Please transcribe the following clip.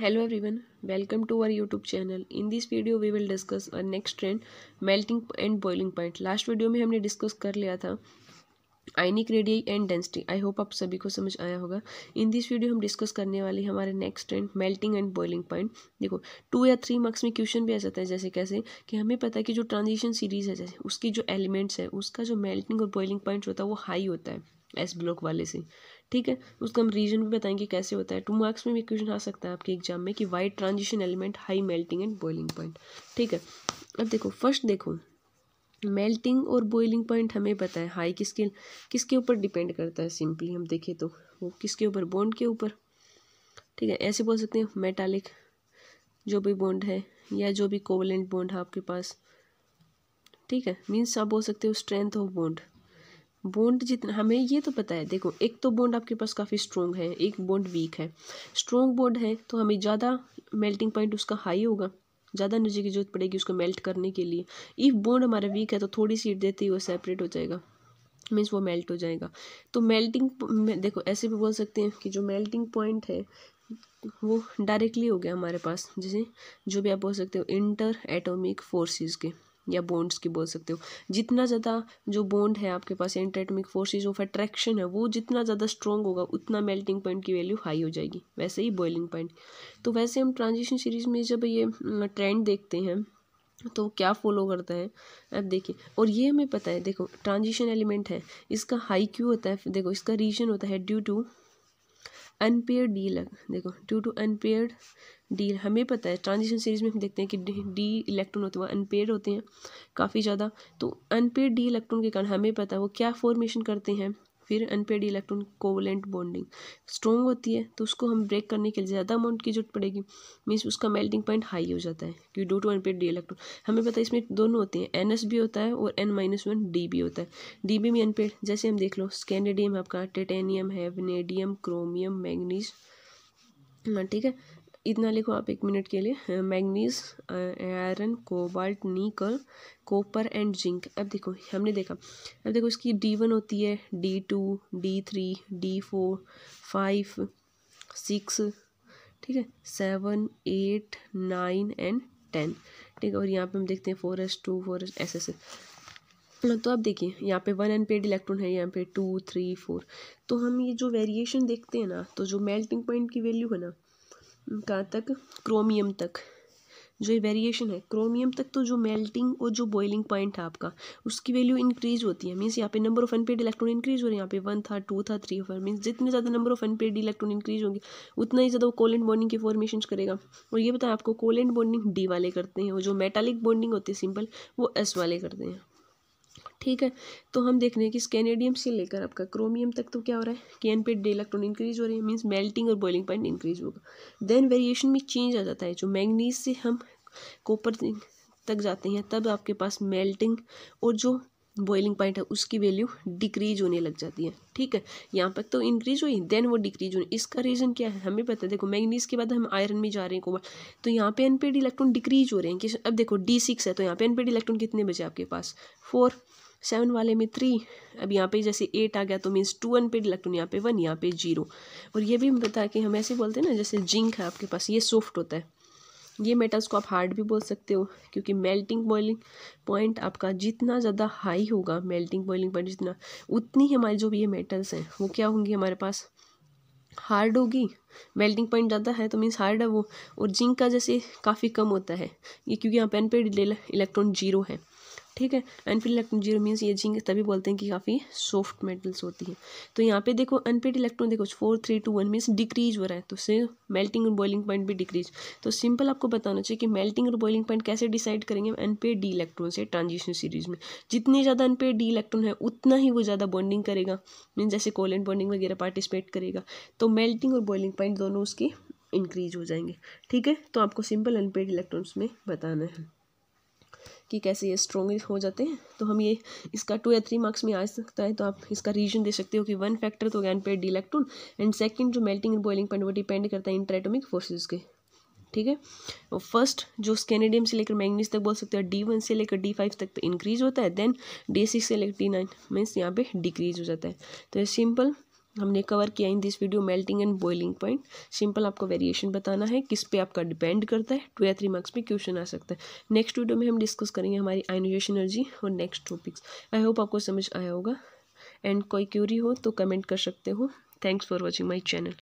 hello everyone welcome to our YouTube channel in this video we will discuss our next trend melting and boiling point last video में हमने discuss कर लिया था ionic radii and density I hope आप सभी को समझ आया होगा इन दिस वीडियो हम डिस्कस करने वाले हमारे next trend melting and boiling point देखो टू या थ्री मार्क्स में क्वेश्चन भी आ जाता है जैसे कैसे कि हमें पता है कि जो ट्रांजिशन सीरीज है जैसे उसकी जो एलिमेंट्स है उसका जो मेल्टिंग और बॉइलिंग पॉइंट होता है वो हाई होता है एस ब्लॉक वाले से ठीक है उसका हम रीजन भी बताएंगे कैसे होता है टू मार्क्स में भी क्वेश्चन आ सकता है आपके एग्जाम में कि why transition element high melting and boiling point ठीक है अब देखो फर्स्ट देखो मेल्टिंग और बॉइलिंग पॉइंट हमें पता है हाई किसके किसके ऊपर डिपेंड करता है सिंपली हम देखें तो वो किसके ऊपर बॉन्ड के ऊपर ठीक है ऐसे बोल सकते हैं मेटालिक जो भी बॉन्ड है या जो भी कोवलेंट बॉन्ड है आपके पास ठीक है मीन्स आप बोल सकते हो स्ट्रेंथ ऑफ बॉन्ड बोंड जितना हमें ये तो पता है देखो एक तो बोंड आपके पास काफ़ी स्ट्रोंग है एक बोंड वीक है स्ट्रॉन्ग बोंड है तो हमें ज़्यादा मेल्टिंग पॉइंट उसका हाई होगा ज़्यादा एनर्जी की जरूरत पड़ेगी उसको मेल्ट करने के लिए इफ़ बोंड हमारा वीक है तो थोड़ी सी हीट देते ही वो सेपरेट हो जाएगा मीन्स वो मेल्ट हो जाएगा तो मेल्टिंग देखो ऐसे भी बोल सकते हैं कि जो मेल्टिंग पॉइंट है वो डायरेक्टली हो गया हमारे पास जैसे जो भी आप बोल सकते हो इंटर एटोमिक फोर्सेज के या बॉन्ड्स की बोल सकते हो जितना ज़्यादा जो बॉन्ड है आपके पास एंटाइटमिक फोर्सेज ऑफ अट्रैक्शन है वो जितना ज़्यादा स्ट्रॉन्ग होगा उतना मेल्टिंग पॉइंट की वैल्यू हाई हो जाएगी वैसे ही बॉइलिंग पॉइंट तो वैसे हम ट्रांजिशन सीरीज में जब ये ट्रेंड देखते हैं तो क्या फॉलो करता है अब देखिए और ये हमें पता है देखो ट्रांजिशन एलिमेंट है इसका हाई क्यू होता है देखो इसका रीजन होता है ड्यू टू अनपेयर डी लग देखो ड्यू टू अनपेयर्ड डी हमें पता है ट्रांजिशन सीरीज में हम देखते हैं कि डी इलेक्ट्रॉन होते हैं अनपेयर होते हैं काफ़ी ज़्यादा तो अनपेयर डी इलेक्ट्रॉन के कारण हमें पता है वो क्या फॉर्मेशन करते हैं फिर unpaired electron covalent bonding strong होती है तो उसको हम ब्रेक करने के लिए ज़्यादा अमाउंट की जरूरत पड़ेगी मीन्स उसका मेल्टिंग पॉइंट हाई हो जाता है क्योंकि डू टू अनपेड इलेक्ट्रॉन हमें पता है इसमें दोनों होते हैं एन एस भी होता है और एन माइनस वन डी भी होता है डी बी में अनपेड जैसे हम देख लो स्कैंडेडियम आपका टेटेनियम है वनेडियम क्रोमियम मैगनीज ठीक है इतना लिखो आप एक मिनट के लिए manganese iron cobalt nickel copper and zinc अब देखो हमने देखा अब देखो इसकी डी वन होती है d two d three d four five six ठीक है seven eight nine and ten ठीक है और यहाँ पे हम देखते हैं four s two four s s s तो अब देखिए यहाँ पे वन अनपेड इलेक्ट्रॉन है यहाँ पे टू थ्री फोर तो हम ये जो वेरिएशन देखते हैं ना तो जो मेल्टिंग पॉइंट की वैल्यू है ना कहाँ तक क्रोमियम तक जो ये वेरिएशन है क्रोमियम तक तो जो मेल्टिंग और जो बॉइलिंग पॉइंट है आपका उसकी वैल्यू इंक्रीज होती है मीन्स यहाँ पे number of unpaired electron increase हो रहे हैं यहाँ पे वन था टू था थ्री फोर मीन्स जितने ज़्यादा number of unpaired electron increase होंगे उतना ही ज़्यादा वो कोलेंट बॉन्डिंग की फॉर्मेशन करेगा और ये बताएं आपको कोलेंट बॉन्डिंग डी वाले करते हैं और जो मेटालिक बॉन्डिंग होती है सिंपल वो एस वाले करते हैं ठीक है तो हम देख रहे हैं कि स्कैनेडियम कैनेडियम से लेकर आपका क्रोमियम तक तो क्या हो रहा है केन पे डेलेक्ट्रॉन इलेक्ट्रॉन इंक्रीज हो रही है मीन्स मेल्टिंग और बॉइलिंग पॉइंट इंक्रीज होगा देन वेरिएशन में चेंज आ जाता है जो मैंगनीज से हम कॉपर तक जाते हैं तब आपके पास मेल्टिंग और जो बॉइलिंग पॉइंट है उसकी वैल्यू डिक्रीज होने लग जाती है ठीक है यहाँ तक तो इंक्रीज हुई देन वो डिक्रीज हुई इसका रीज़न क्या है हमें पता है देखो मैग्नीज के बाद हम आयरन में जा रहे हैं कोबाल्ट तो यहाँ पे अनपेड इलेक्ट्रॉन डिक्रीज हो रहे हैं कि अब देखो डी सिक्स है तो यहाँ पे अनपेड इलेक्ट्रॉन कितने बचे आपके पास फोर सेवन वाले में थ्री अब यहाँ पे जैसे एट आ गया तो मीन्स टू वन पे इलेक्ट्रॉन यहाँ पे वन यहाँ पे जीरो और ये भी हम बता कि हम ऐसे बोलते हैं ना जैसे जिंक है आपके पास ये सॉफ्ट होता है ये मेटल्स को आप हार्ड भी बोल सकते हो क्योंकि मेल्टिंग बॉइलिंग पॉइंट आपका जितना ज़्यादा हाई होगा मेल्टिंग बॉइलिंग पॉइंट जितना उतनी हमारे जो भी ये मेटल्स हैं वो क्या होंगी हमारे पास हार्ड होगी मेल्टिंग पॉइंट ज़्यादा है तो मीन्स हार्ड है वो और जिंक का जैसे काफ़ी कम होता है ये क्योंकि यहाँ पेन पे इलेक्ट्रॉन जीरो है ठीक है अनपेड इलेक्ट्रॉन जीरो मीन्स ये जिंक तभी बोलते हैं कि काफ़ी सॉफ्ट मेटल्स होती हैं तो यहाँ पे देखो अनपेड इलेक्ट्रॉन देखो four three two one means decrease हो रहा है तो उससे मेल्टिंग और बॉइलिंग पॉइंट भी डिक्रीज तो सिंपल आपको बताना चाहिए कि मेल्टिंग और बॉइलिंग पॉइंट कैसे डिसाइड करेंगे अनपेड डी इलेक्ट्रॉन से ट्रांजिशन सीरीज में जितने ज़्यादा अनपेड डी इलेक्ट्रॉन है उतना ही वो ज़्यादा बॉन्डिंग करेगा मीन जैसे कोलेंट बॉन्डिंग वगैरह पार्टिसिपेट करेगा तो मेल्टिंग और बॉइलिंग पॉइंट दोनों उसकी इंक्रीज हो जाएंगे ठीक है तो आपको सिंपल अनपेड इलेक्ट्रॉन्स में बताना है कि कैसे ये स्ट्रॉन्ग हो जाते हैं तो हम ये इसका टू या थ्री मार्क्स में आ सकता है तो आप इसका रीजन दे सकते हो कि वन फैक्टर तो unpaired electron and second जो मेल्टिंग एंड बॉइलिंग पॉइंट वो डिपेंड करता है इंटरेटोमिक फोर्सेज के ठीक है और फर्स्ट जो स्कैनेडियम से लेकर मैंगनीज तक बोल सकते हैं डी वन से लेकर डी फाइव तक तो इंक्रीज होता है देन डी सिक्स से लेकर डी नाइन मीन्स यहाँ पे डिक्रीज हो जाता है तो ये सिंपल हमने कवर किया in this video melting and boiling point simple आपको वेरिएशन बताना है किस पे आपका डिपेंड करता है टू या थ्री मार्क्स में क्वेश्चन आ सकता है नेक्स्ट वीडियो में हम डिस्कस करेंगे हमारी आइनोजेशन एनर्जी और नेक्स्ट टॉपिक्स आई होप आपको समझ आया होगा एंड कोई क्यूरी हो तो कमेंट कर सकते हो thanks for watching my channel